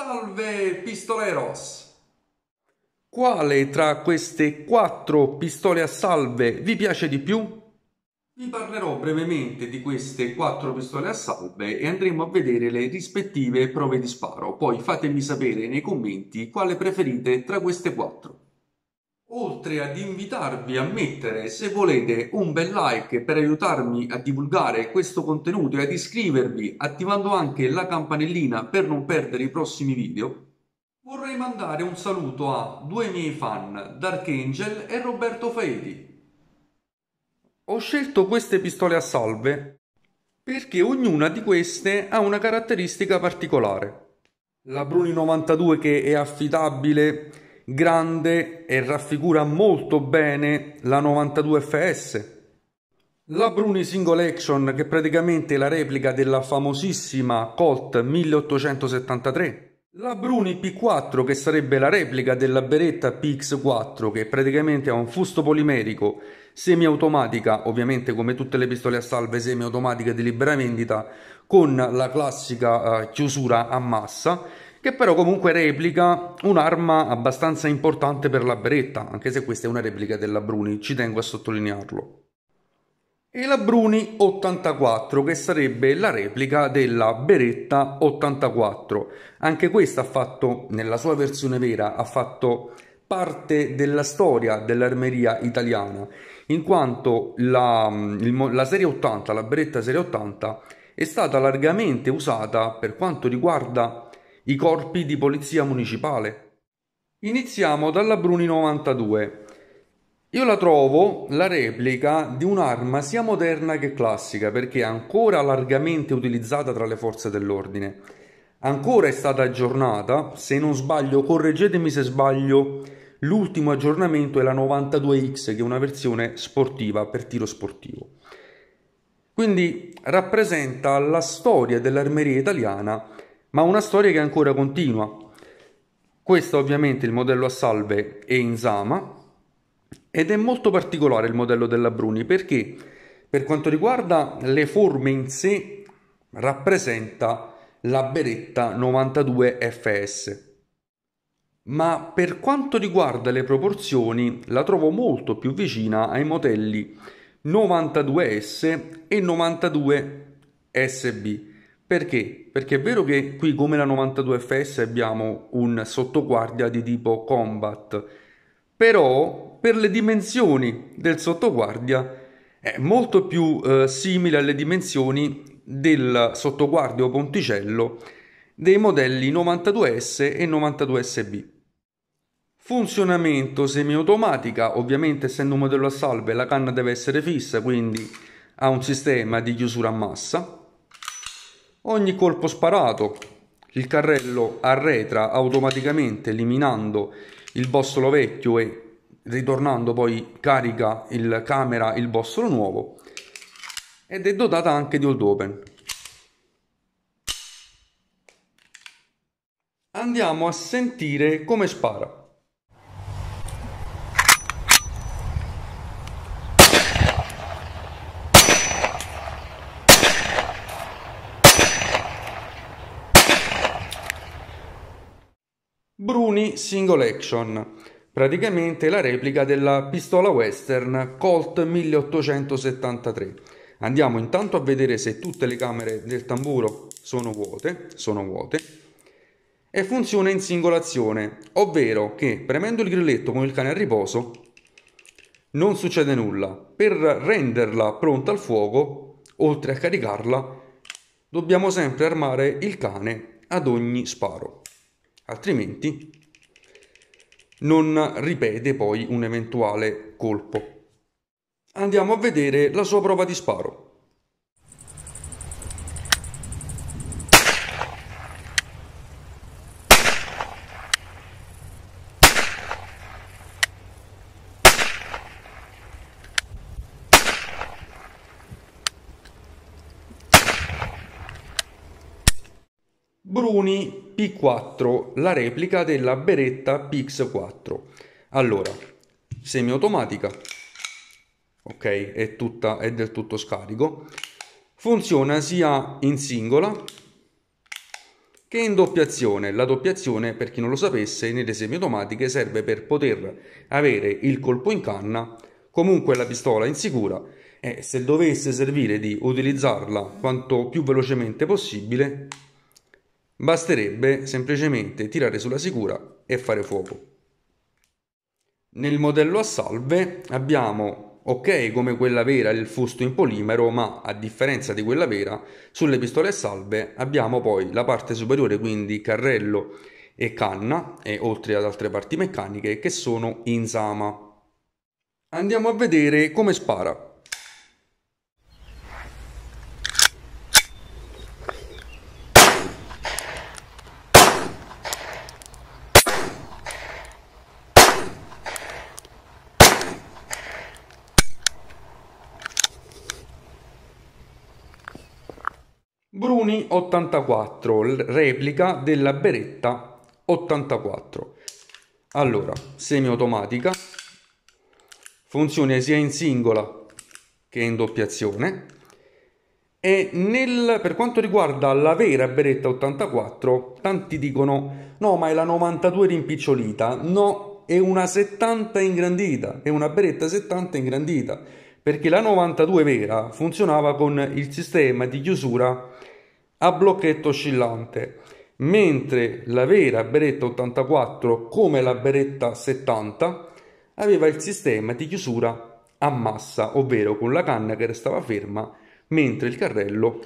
Salve pistoleros! Quale tra queste quattro pistole a salve vi piace di più? Vi parlerò brevemente di queste quattro pistole a salve e andremo a vedere le rispettive prove di sparo. Poi fatemi sapere nei commenti quale preferite tra queste quattro oltre ad invitarvi a mettere se volete un bel like per aiutarmi a divulgare questo contenuto e ad iscrivervi attivando anche la campanellina per non perdere i prossimi video vorrei mandare un saluto a due miei fan Dark Angel e Roberto Faeti ho scelto queste pistole a salve perché ognuna di queste ha una caratteristica particolare la Bruni 92 che è affidabile grande e raffigura molto bene la 92 FS. La Bruni Single Action che è praticamente la replica della famosissima Colt 1873. La Bruni P4 che sarebbe la replica della Beretta PX4 che praticamente ha un fusto polimerico semiautomatica, ovviamente come tutte le pistole a salve semiautomatiche di libera vendita, con la classica eh, chiusura a massa che però comunque replica un'arma abbastanza importante per la beretta, anche se questa è una replica della Bruni, ci tengo a sottolinearlo. E la Bruni 84, che sarebbe la replica della Beretta 84. Anche questa ha fatto, nella sua versione vera, ha fatto parte della storia dell'armeria italiana, in quanto la, la serie 80, la Beretta serie 80, è stata largamente usata per quanto riguarda i corpi di polizia municipale. Iniziamo dalla Bruni 92. Io la trovo la replica di un'arma sia moderna che classica perché è ancora largamente utilizzata tra le forze dell'ordine. Ancora è stata aggiornata, se non sbaglio, correggetemi se sbaglio, l'ultimo aggiornamento è la 92X che è una versione sportiva per tiro sportivo. Quindi rappresenta la storia dell'armeria italiana ma una storia che ancora continua. Questo ovviamente il modello a salve e Insama ed è molto particolare il modello della Bruni perché per quanto riguarda le forme in sé rappresenta la beretta 92 FS. Ma per quanto riguarda le proporzioni la trovo molto più vicina ai modelli 92S e 92SB perché? Perché è vero che qui come la 92 FS abbiamo un sottoguardia di tipo combat, però per le dimensioni del sottoguardia è molto più eh, simile alle dimensioni del sottoguardia o ponticello dei modelli 92S e 92SB. Funzionamento semiautomatica, ovviamente essendo un modello a salve la canna deve essere fissa, quindi ha un sistema di chiusura a massa. Ogni colpo sparato il carrello arretra automaticamente eliminando il bossolo vecchio e ritornando poi carica il camera il bossolo nuovo ed è dotata anche di hold open. Andiamo a sentire come spara. Bruni Single Action, praticamente la replica della pistola western Colt 1873. Andiamo intanto a vedere se tutte le camere del tamburo sono vuote, sono vuote e funziona in singolazione, ovvero che premendo il grilletto con il cane a riposo non succede nulla. Per renderla pronta al fuoco, oltre a caricarla, dobbiamo sempre armare il cane ad ogni sparo altrimenti non ripete poi un eventuale colpo. Andiamo a vedere la sua prova di sparo. Bruni P4, la replica della Beretta PX4. Allora, semiautomatica, ok, è, tutta, è del tutto scarico. Funziona sia in singola che in doppiazione. La doppiazione, per chi non lo sapesse, nelle semiautomatiche serve per poter avere il colpo in canna, comunque la pistola insicura e se dovesse servire di utilizzarla quanto più velocemente possibile, Basterebbe semplicemente tirare sulla sicura e fare fuoco. Nel modello a salve abbiamo, ok come quella vera il fusto in polimero, ma a differenza di quella vera, sulle pistole a salve abbiamo poi la parte superiore, quindi carrello e canna, e oltre ad altre parti meccaniche che sono in sama. Andiamo a vedere come spara. Bruni 84, replica della Beretta 84. Allora, semiautomatica, funzione sia in singola che in doppiazione. E nel, per quanto riguarda la vera Beretta 84, tanti dicono no, ma è la 92 rimpicciolita. No, è una 70 ingrandita, è una Beretta 70 ingrandita, perché la 92 vera funzionava con il sistema di chiusura a blocchetto oscillante, mentre la vera beretta 84 come la beretta 70 aveva il sistema di chiusura a massa, ovvero con la canna che restava ferma mentre il carrello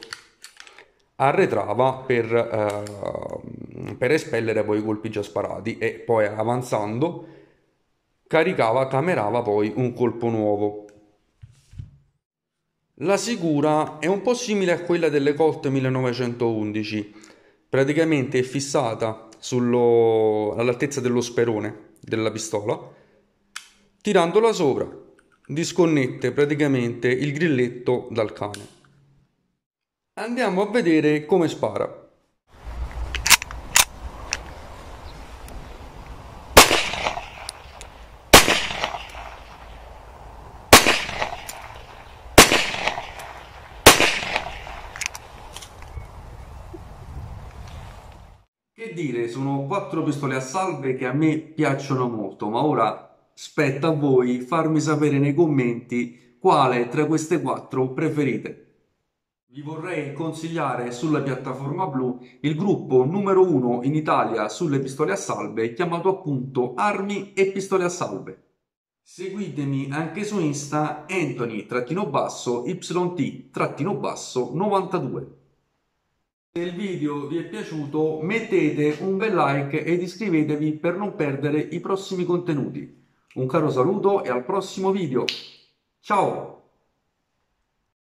arretrava per, eh, per espellere poi i colpi già sparati e poi avanzando caricava, camerava poi un colpo nuovo. La sicura è un po' simile a quella delle Colt 1911, praticamente è fissata sullo... all'altezza dello sperone della pistola, tirandola sopra disconnette praticamente il grilletto dal cane. Andiamo a vedere come spara. Che dire, sono quattro pistole a salve che a me piacciono molto, ma ora spetta a voi farmi sapere nei commenti quale tra queste quattro preferite. Vi vorrei consigliare sulla piattaforma blu il gruppo numero uno in Italia sulle pistole a salve, chiamato appunto Armi e Pistole a Salve. Seguitemi anche su Insta Anthony-YT-92. Se il video vi è piaciuto mettete un bel like ed iscrivetevi per non perdere i prossimi contenuti. Un caro saluto e al prossimo video. Ciao!